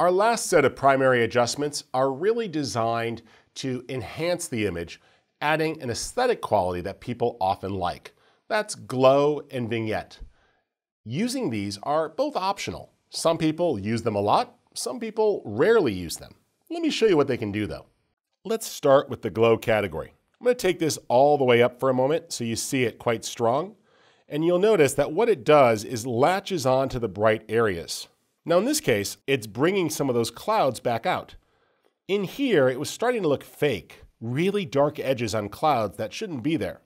Our last set of primary adjustments are really designed to enhance the image, adding an aesthetic quality that people often like. That's glow and vignette. Using these are both optional. Some people use them a lot, some people rarely use them. Let me show you what they can do though. Let's start with the glow category. I'm gonna take this all the way up for a moment so you see it quite strong. And you'll notice that what it does is latches on to the bright areas. Now in this case, it's bringing some of those clouds back out. In here, it was starting to look fake, really dark edges on clouds that shouldn't be there.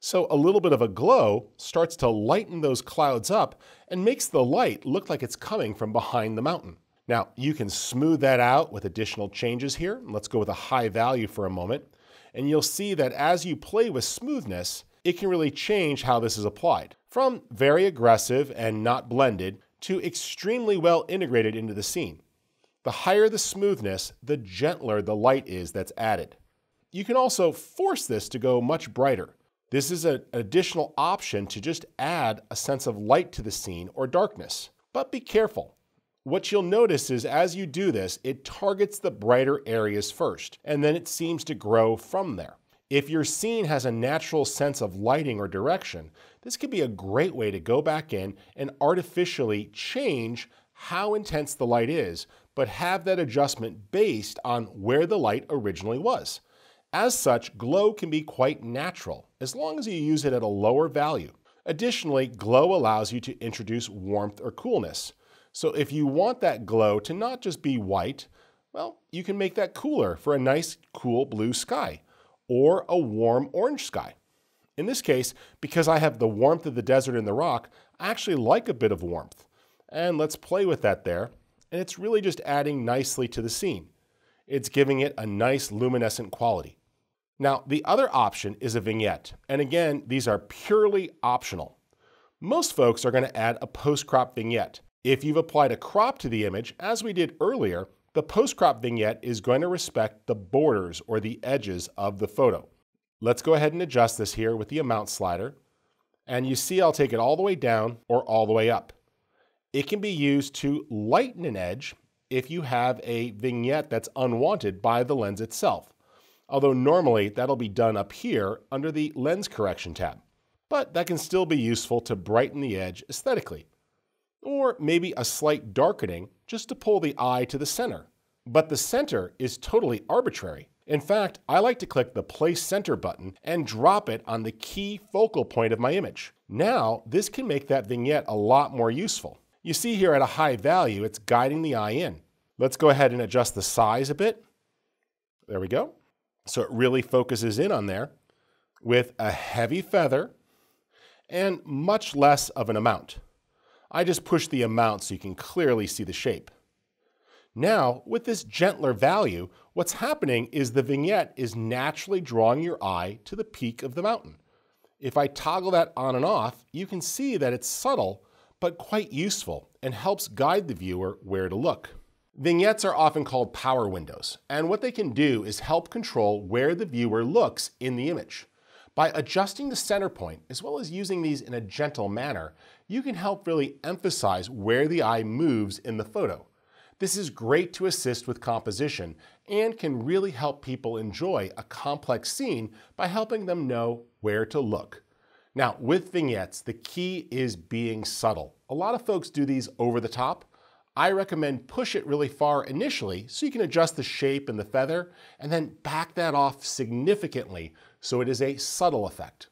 So a little bit of a glow starts to lighten those clouds up and makes the light look like it's coming from behind the mountain. Now, you can smooth that out with additional changes here. Let's go with a high value for a moment. And you'll see that as you play with smoothness, it can really change how this is applied. From very aggressive and not blended to extremely well integrated into the scene. The higher the smoothness, the gentler the light is that's added. You can also force this to go much brighter. This is an additional option to just add a sense of light to the scene or darkness. But be careful. What you'll notice is as you do this, it targets the brighter areas first, and then it seems to grow from there. If your scene has a natural sense of lighting or direction, this could be a great way to go back in and artificially change how intense the light is, but have that adjustment based on where the light originally was. As such, glow can be quite natural, as long as you use it at a lower value. Additionally, glow allows you to introduce warmth or coolness. So if you want that glow to not just be white, well, you can make that cooler for a nice cool blue sky or a warm orange sky. In this case, because I have the warmth of the desert and the rock, I actually like a bit of warmth. And let's play with that there. And it's really just adding nicely to the scene. It's giving it a nice luminescent quality. Now, the other option is a vignette. And again, these are purely optional. Most folks are gonna add a post-crop vignette. If you've applied a crop to the image, as we did earlier, the post-crop vignette is going to respect the borders or the edges of the photo. Let's go ahead and adjust this here with the amount slider. And you see I'll take it all the way down or all the way up. It can be used to lighten an edge if you have a vignette that's unwanted by the lens itself. Although normally that'll be done up here under the lens correction tab. But that can still be useful to brighten the edge aesthetically. Or maybe a slight darkening just to pull the eye to the center. But the center is totally arbitrary. In fact, I like to click the Place Center button and drop it on the key focal point of my image. Now, this can make that vignette a lot more useful. You see here at a high value, it's guiding the eye in. Let's go ahead and adjust the size a bit. There we go. So it really focuses in on there with a heavy feather and much less of an amount. I just push the amount so you can clearly see the shape. Now, with this gentler value, what's happening is the vignette is naturally drawing your eye to the peak of the mountain. If I toggle that on and off, you can see that it's subtle, but quite useful and helps guide the viewer where to look. Vignettes are often called power windows, and what they can do is help control where the viewer looks in the image. By adjusting the center point, as well as using these in a gentle manner, you can help really emphasize where the eye moves in the photo. This is great to assist with composition and can really help people enjoy a complex scene by helping them know where to look. Now, with vignettes, the key is being subtle. A lot of folks do these over the top. I recommend push it really far initially so you can adjust the shape and the feather, and then back that off significantly so it is a subtle effect.